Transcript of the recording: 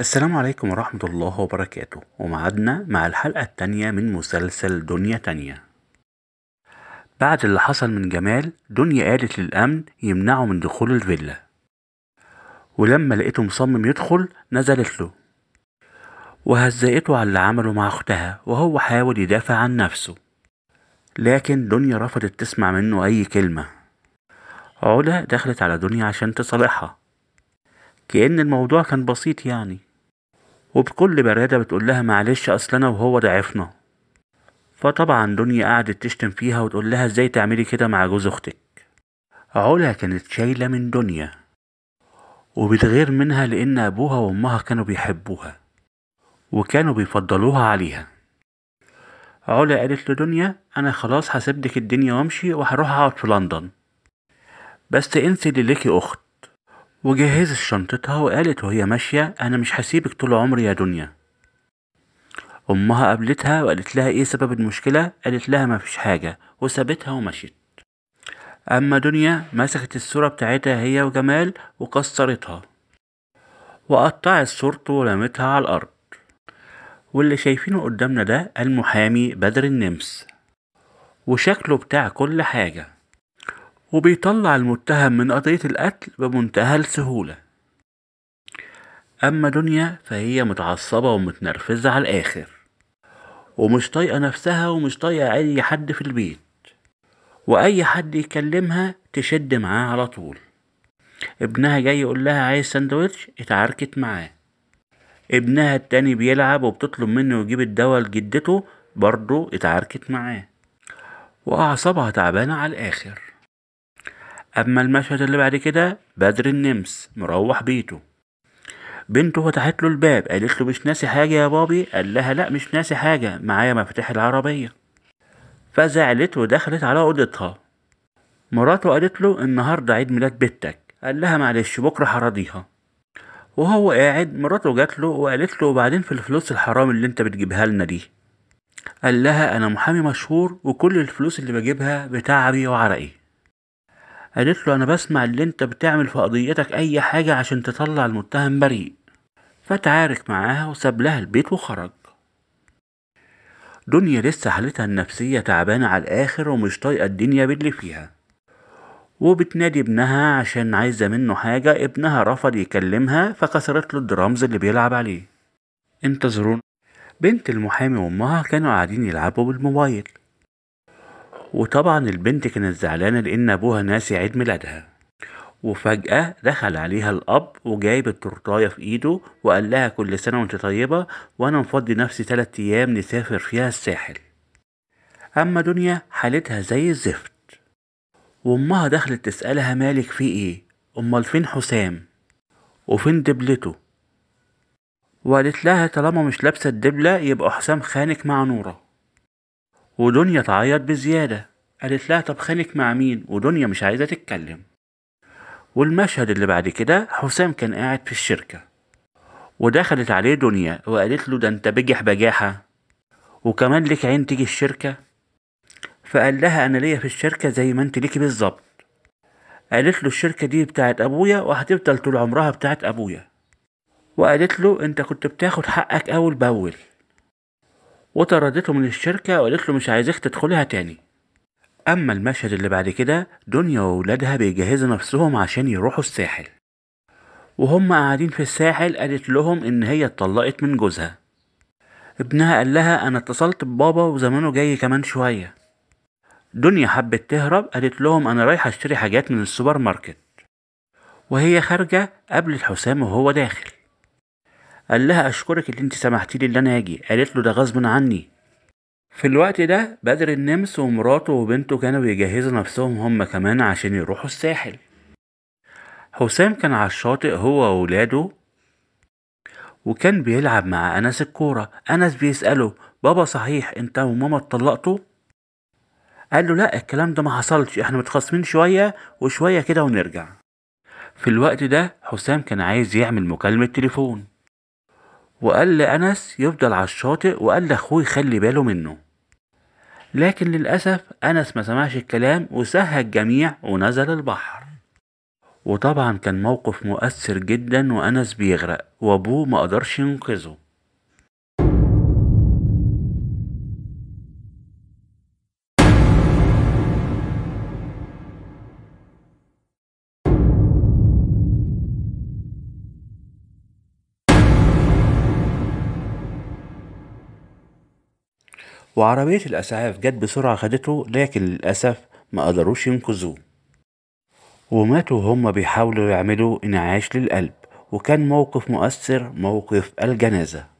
السلام عليكم ورحمة الله وبركاته ومعدنا مع الحلقة التانية من مسلسل دنيا تانية بعد اللي حصل من جمال دنيا قالت للأمن يمنعه من دخول الفيلا ولما لقيته مصمم يدخل نزلت له وهزقته على اللي عمله مع أختها وهو حاول يدافع عن نفسه لكن دنيا رفضت تسمع منه أي كلمة علا دخلت على دنيا عشان تصالحها كأن الموضوع كان بسيط يعني وبكل برادة بتقول لها معلش أصل أنا وهو ضعفنا فطبعا دنيا قعدت تشتم فيها وتقول لها ازاي تعملي كده مع جوز اختك علا كانت شايلة من دنيا وبتغير منها لأن أبوها وأمها كانوا بيحبوها وكانوا بيفضلوها عليها علا قالت لدنيا أنا خلاص هسيبلك الدنيا وأمشي وهروح أقعد في لندن بس انسي اللي ليكي أخت وجهزت شنطتها وقالت وهي ماشية أنا مش هسيبك طول عمري يا دنيا أمها قابلتها وقالت لها إيه سبب المشكلة قالت لها مفيش حاجة وسابتها ومشيت أما دنيا مسكت الصورة بتاعتها هي وجمال وكسرتها وقطعت صورته ولمتها على الأرض واللي شايفينه قدامنا ده المحامي بدر النمس وشكله بتاع كل حاجه وبيطلع المتهم من قضية القتل بمنتهى السهولة أما دنيا فهي متعصبة ومتنرفزة على الآخر ومش طايقة نفسها ومش طايقة أي حد في البيت وأي حد يكلمها تشد معاه على طول ابنها جاي يقول لها عايز سندوتش اتعاركت معاه ابنها التاني بيلعب وبتطلب منه يجيب الدواء لجدته برضه اتعاركت معاه وأعصابها تعبانة على الآخر أما المشهد اللي بعد كده بدر النمس مروح بيته بنته فتحت له الباب قالت له مش ناسي حاجة يا بابي قال لها لا مش ناسي حاجة معايا مفاتيح العربية فزعلت ودخلت على أوضتها مراته قالت له النهاردة عيد ميلاد بنتك قال لها معلش بكرة هراضيها وهو قاعد مراته جات له وقالت له وبعدين في الفلوس الحرام اللي انت بتجيبها لنا دي قال لها انا محامي مشهور وكل الفلوس اللي بجيبها بتعبي وعرقي قالت له أنا بسمع اللي أنت بتعمل في قضيتك أي حاجة عشان تطلع المتهم بريء فتعارك معاها وساب لها البيت وخرج دنيا لسه حالتها النفسية تعبانة على الآخر ومش طايقة الدنيا باللي فيها وبتنادي ابنها عشان عايزة منه حاجة ابنها رفض يكلمها فكسرت له الدرامز اللي بيلعب عليه انتظرونا بنت المحامي وامها كانوا قاعدين يلعبوا بالموبايل وطبعا البنت كانت زعلانة لأن أبوها ناسي عيد ميلادها وفجأة دخل عليها الأب وجايب التورتاية في إيده وقال لها كل سنة وأنت طيبة وأنا مفضي نفسي ثلاثة أيام نسافر فيها الساحل أما دنيا حالتها زي الزفت وأمها دخلت تسألها مالك في إيه أمال فين حسام وفين دبلته وقالت لها طالما مش لابسة الدبلة يبقى حسام خانك مع نوره ودنيا تعيط بزيادة قالت لها طب خانك مع مين ودنيا مش عايزة تتكلم والمشهد اللي بعد كده حسام كان قاعد في الشركة ودخلت عليه دنيا وقالت له ده انت بجح بجاحة وكمان لك عين تيجي الشركة فقال لها انا ليا في الشركة زي ما انت ليكي بالظبط قالت له الشركة دي بتاعت ابويا وهتفضل طول عمرها بتاعت ابويا وقالت له انت كنت بتاخد حقك اول باول وطردته من الشركة وقالت له مش عايزك تدخلها تاني أما المشهد اللي بعد كده دنيا وولادها بيجهزوا نفسهم عشان يروحوا الساحل وهم قاعدين في الساحل قالت لهم إن هي اتطلقت من جوزها ابنها قال لها أنا اتصلت ببابا وزمانه جاي كمان شوية دنيا حبت تهرب قالت لهم أنا رايحة أشتري حاجات من السوبر ماركت وهي خارجة قابلت حسام وهو داخل قال لها اشكرك اللي انت سمحتي لي اللي انا اجي قالت له ده غصب عني في الوقت ده بدر النمس ومراته وبنته كانوا بيجهزوا نفسهم هم كمان عشان يروحوا الساحل حسام كان على الشاطئ هو وولاده وكان بيلعب مع أنس الكورة أنس بيسأله بابا صحيح انت وماما اتطلقتوا قال له لا الكلام ده ما حصلش احنا متخاصمين شوية وشوية كده ونرجع في الوقت ده حسام كان عايز يعمل مكالمة تليفون وقال لأنس يفضل على الشاطئ وقال لأخوه يخلي باله منه لكن للأسف أنس ما سمعش الكلام وسهى الجميع ونزل البحر وطبعا كان موقف مؤثر جدا وأنس بيغرق وأبوه ما قدرش ينقذه وعربية الإسعاف جت بسرعة خدته لكن للأسف ما قدروش ينقذوه وماتوا هما بيحاولوا يعملوا انعاش للقلب وكان موقف مؤثر موقف الجنازة